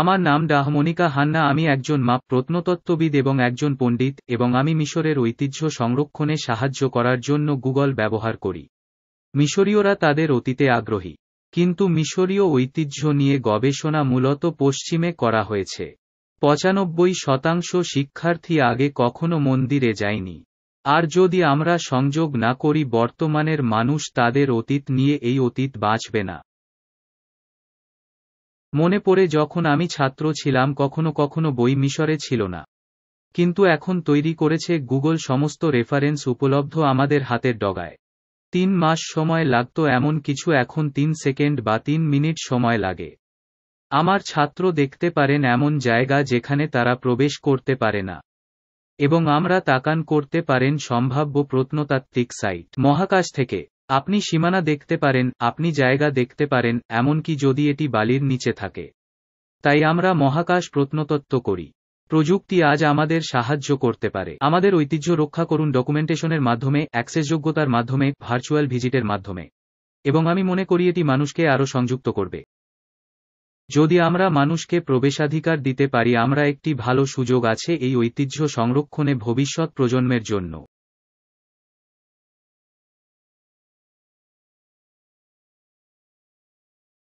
আমার নাম ডাহমনিকা হান্না আমি একজন মাপ প্রত্নতত্ত্ববিদ এবং একজন পণ্ডিত এবং আমি মিশরের ঐতিহ্য সংরক্ষণে সাহায্য করার জন্য গুগল ব্যবহার করি মিশরীয়রা তাদের অতীতে আগ্রহী কিন্তু মিশরীয় ঐতিহ্য নিয়ে গবেষণা মূলত পশ্চিমে করা হয়েছে পঁচানব্বই শতাংশ শিক্ষার্থী আগে কখনো মন্দিরে যায়নি আর যদি আমরা সংযোগ না করি বর্তমানের মানুষ তাদের অতীত নিয়ে এই অতীত বাঁচবে না মনে পড়ে যখন আমি ছাত্র ছিলাম কখনো কখনো বই মিশরে ছিল না কিন্তু এখন তৈরি করেছে গুগল সমস্ত রেফারেন্স উপলব্ধ আমাদের হাতের ডগায় তিন মাস সময় লাগত এমন কিছু এখন তিন সেকেন্ড বা তিন মিনিট সময় লাগে আমার ছাত্র দেখতে পারেন এমন জায়গা যেখানে তারা প্রবেশ করতে পারে না এবং আমরা তাকান করতে পারেন সম্ভাব্য প্রত্নতাত্ত্বিক সাইট মহাকাশ থেকে আপনি সীমানা দেখতে পারেন আপনি জায়গা দেখতে পারেন এমনকি যদি এটি বালির নিচে থাকে তাই আমরা মহাকাশ প্রত্নতত্ত্ব করি প্রযুক্তি আজ আমাদের সাহায্য করতে পারে আমাদের ঐতিহ্য রক্ষা করুন ডকুমেন্টেশনের মাধ্যমে অ্যাক্সেসযোগ্যতার মাধ্যমে ভার্চুয়াল ভিজিটের মাধ্যমে এবং আমি মনে করি এটি মানুষকে আরও সংযুক্ত করবে যদি আমরা মানুষকে প্রবেশাধিকার দিতে পারি আমরা একটি ভালো সুযোগ আছে এই ঐতিহ্য সংরক্ষণে ভবিষ্যৎ প্রজন্মের জন্য